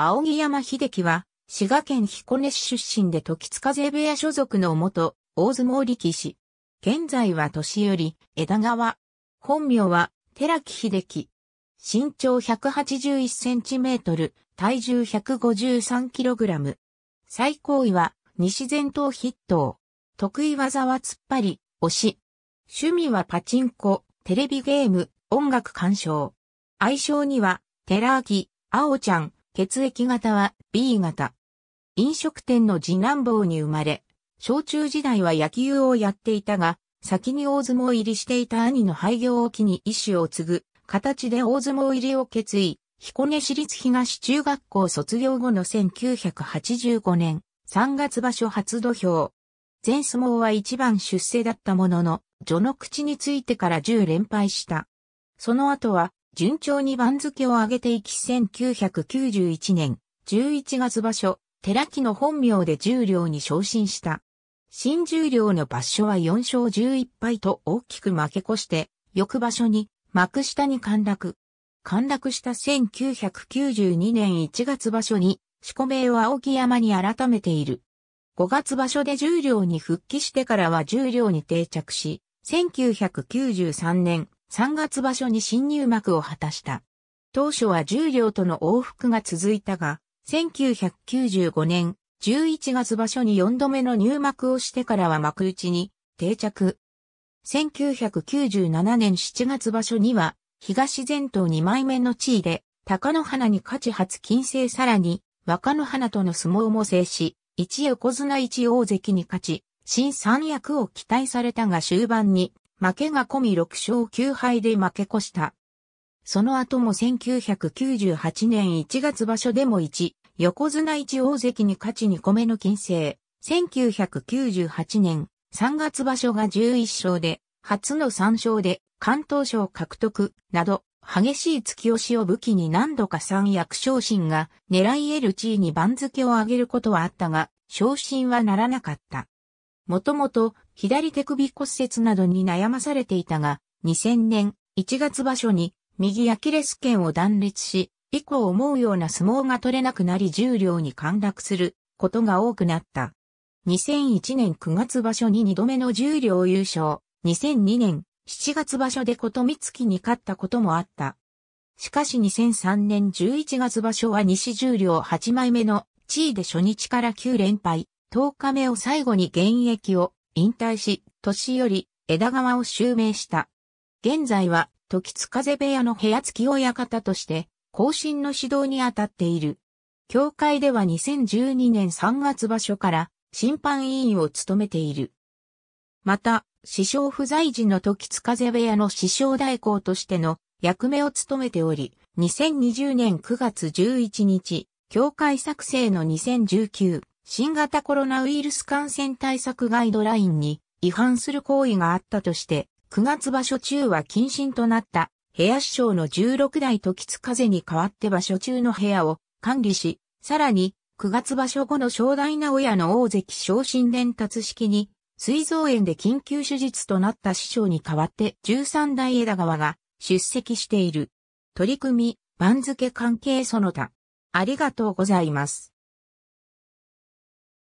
青木山秀樹は、滋賀県彦根市出身で時津風部屋所属の元、大相撲力士。現在は年寄り、枝川。本名は、寺木秀樹。身長181センチメートル、体重153キログラム。最高位は、西前頭筆頭。得意技は突っ張り、押し。趣味はパチンコ、テレビゲーム、音楽鑑賞。愛称には、寺木、青ちゃん、血液型は B 型。飲食店の次男坊に生まれ、小中時代は野球をやっていたが、先に大相撲入りしていた兄の廃業を機に意師を継ぐ、形で大相撲入りを決意、彦根市立東中学校卒業後の1985年、3月場所初土俵。全相撲は一番出世だったものの、序の口についてから10連敗した。その後は、順調に番付を上げていき1991年11月場所、寺木の本名で十両に昇進した。新十両の場所は4勝11敗と大きく負け越して、翌場所に幕下に陥落。陥落した1992年1月場所に、四名は青木山に改めている。5月場所で十両に復帰してからは十両に定着し、1993年3月場所に新入幕を果たした。当初は重量との往復が続いたが、1995年11月場所に4度目の入幕をしてからは幕内に定着。1997年7月場所には、東前頭2枚目の地位で、高野花に勝ち初金星さらに、若野花との相撲も制し、一横綱一大関に勝ち、新三役を期待されたが終盤に負けが込み6勝9敗で負け越した。その後も1998年1月場所でも1、横綱1大関に勝ち2個目の金星。1998年3月場所が11勝で、初の3勝で関東賞獲得など、激しい突き押しを武器に何度か三役昇進が狙い得る地位に番付を上げることはあったが、昇進はならなかった。もともと左手首骨折などに悩まされていたが、2000年1月場所に右アキレス腱を断裂し、以降思うような相撲が取れなくなり重量に陥落することが多くなった。2001年9月場所に2度目の重量優勝、2002年7月場所で琴三月に勝ったこともあった。しかし2003年11月場所は西重量8枚目の地位で初日から9連敗、10日目を最後に現役を引退し、年寄り枝川を襲名した。現在は、時津風部屋の部屋付き親方として、後進の指導に当たっている。協会では2012年3月場所から審判委員を務めている。また、師匠不在時の時津風部屋の師匠代行としての役目を務めており、2020年9月11日、協会作成の2019新型コロナウイルス感染対策ガイドラインに違反する行為があったとして、9月場所中は謹慎となった部屋師匠の16代時津風に代わって場所中の部屋を管理し、さらに9月場所後の正大な親の大関昇進伝達式に、膵臓炎で緊急手術となった師匠に代わって13代枝川が出席している。取り組み、番付関係その他。ありがとうございます。